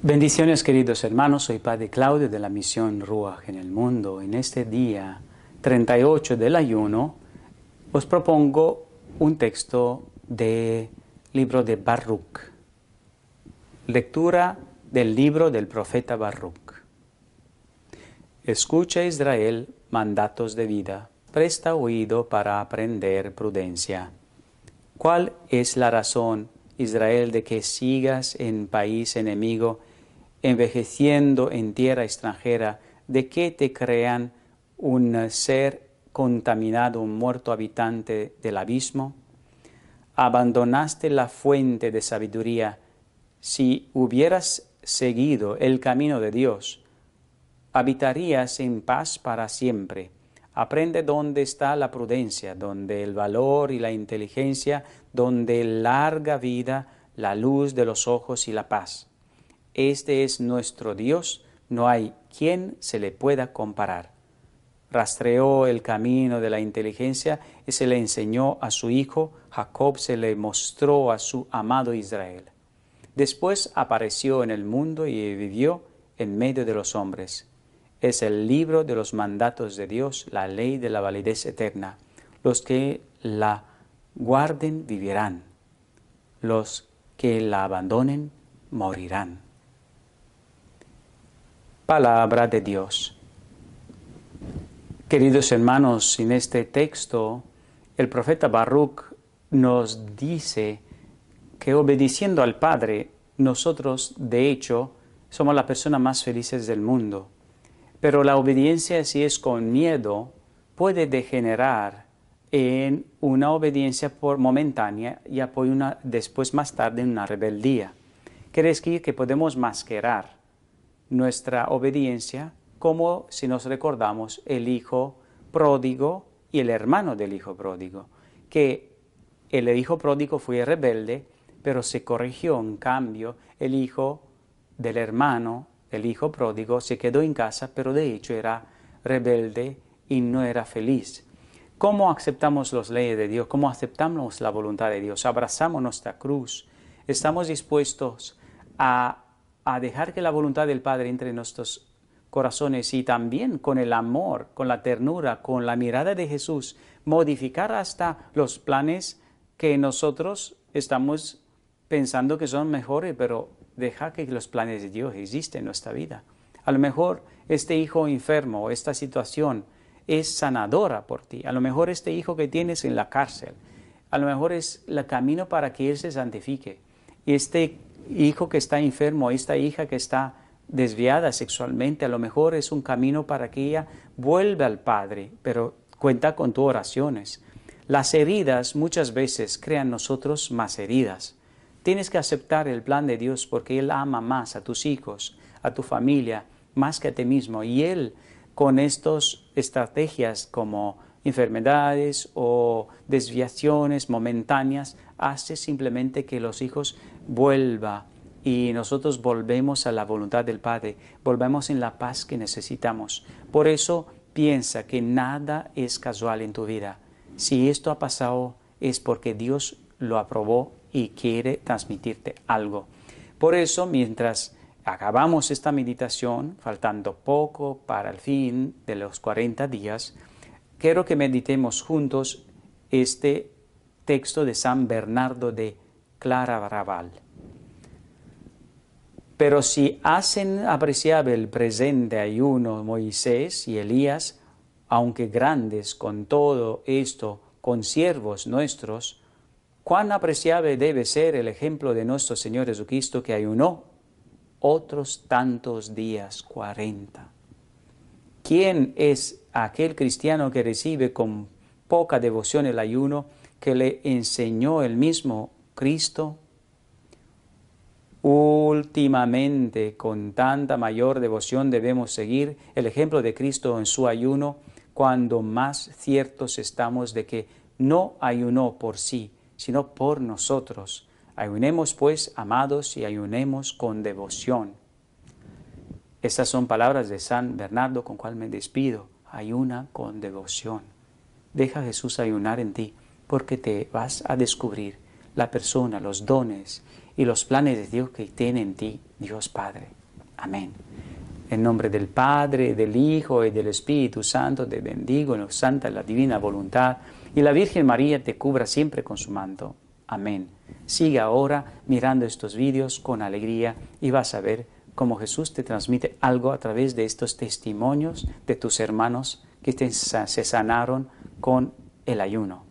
Bendiciones queridos hermanos, soy Padre Claudio de la misión Ruach en el mundo. En este día 38 del ayuno os propongo un texto del libro de Baruch. Lectura del libro del profeta Baruch. Escucha Israel mandatos de vida, presta oído para aprender prudencia. ¿Cuál es la razón, Israel, de que sigas en país enemigo envejeciendo en tierra extranjera, ¿de qué te crean un ser contaminado, un muerto habitante del abismo? Abandonaste la fuente de sabiduría. Si hubieras seguido el camino de Dios, habitarías en paz para siempre. Aprende dónde está la prudencia, donde el valor y la inteligencia, donde larga vida, la luz de los ojos y la paz. Este es nuestro Dios, no hay quien se le pueda comparar. Rastreó el camino de la inteligencia y se le enseñó a su hijo, Jacob se le mostró a su amado Israel. Después apareció en el mundo y vivió en medio de los hombres. Es el libro de los mandatos de Dios, la ley de la validez eterna. Los que la guarden vivirán, los que la abandonen morirán palabra de Dios. Queridos hermanos, en este texto el profeta Baruch nos dice que obedeciendo al Padre, nosotros, de hecho, somos las personas más felices del mundo. Pero la obediencia, si es con miedo, puede degenerar en una obediencia por momentánea y después más tarde en una rebeldía. ¿Crees que podemos masquerar nuestra obediencia como si nos recordamos el hijo pródigo y el hermano del hijo pródigo, que el hijo pródigo fue rebelde, pero se corrigió en cambio el hijo del hermano, el hijo pródigo, se quedó en casa, pero de hecho era rebelde y no era feliz. ¿Cómo aceptamos las leyes de Dios? ¿Cómo aceptamos la voluntad de Dios? Abrazamos nuestra cruz. Estamos dispuestos a a dejar que la voluntad del Padre entre en nuestros corazones y también con el amor, con la ternura, con la mirada de Jesús, modificar hasta los planes que nosotros estamos pensando que son mejores, pero deja que los planes de Dios existen en nuestra vida. A lo mejor este hijo enfermo, esta situación es sanadora por ti. A lo mejor este hijo que tienes en la cárcel, a lo mejor es el camino para que él se santifique. Y Este hijo que está enfermo, esta hija que está desviada sexualmente, a lo mejor es un camino para que ella vuelva al Padre, pero cuenta con tus oraciones. Las heridas muchas veces crean nosotros más heridas. Tienes que aceptar el plan de Dios porque Él ama más a tus hijos, a tu familia, más que a ti mismo. Y Él, con estas estrategias como enfermedades o desviaciones momentáneas hace simplemente que los hijos vuelvan y nosotros volvemos a la voluntad del Padre, volvemos en la paz que necesitamos. Por eso piensa que nada es casual en tu vida. Si esto ha pasado es porque Dios lo aprobó y quiere transmitirte algo. Por eso, mientras acabamos esta meditación, faltando poco para el fin de los 40 días, quiero que meditemos juntos este texto de San Bernardo de Clara Barabal. Pero si hacen apreciable el presente ayuno Moisés y Elías, aunque grandes con todo esto, con siervos nuestros, cuán apreciable debe ser el ejemplo de nuestro Señor Jesucristo que ayunó otros tantos días, cuarenta. ¿Quién es aquel cristiano que recibe con poca devoción el ayuno que le enseñó el mismo Cristo, últimamente con tanta mayor devoción debemos seguir el ejemplo de Cristo en su ayuno cuando más ciertos estamos de que no ayunó por sí, sino por nosotros. Ayunemos pues, amados, y ayunemos con devoción. Estas son palabras de San Bernardo con cual me despido ayuna con devoción. Deja a Jesús ayunar en ti porque te vas a descubrir la persona, los dones y los planes de Dios que tiene en ti Dios Padre. Amén. En nombre del Padre, del Hijo y del Espíritu Santo te bendigo, nos santa la divina voluntad y la Virgen María te cubra siempre con su manto. Amén. Sigue ahora mirando estos vídeos con alegría y vas a ver como Jesús te transmite algo a través de estos testimonios de tus hermanos que se sanaron con el ayuno.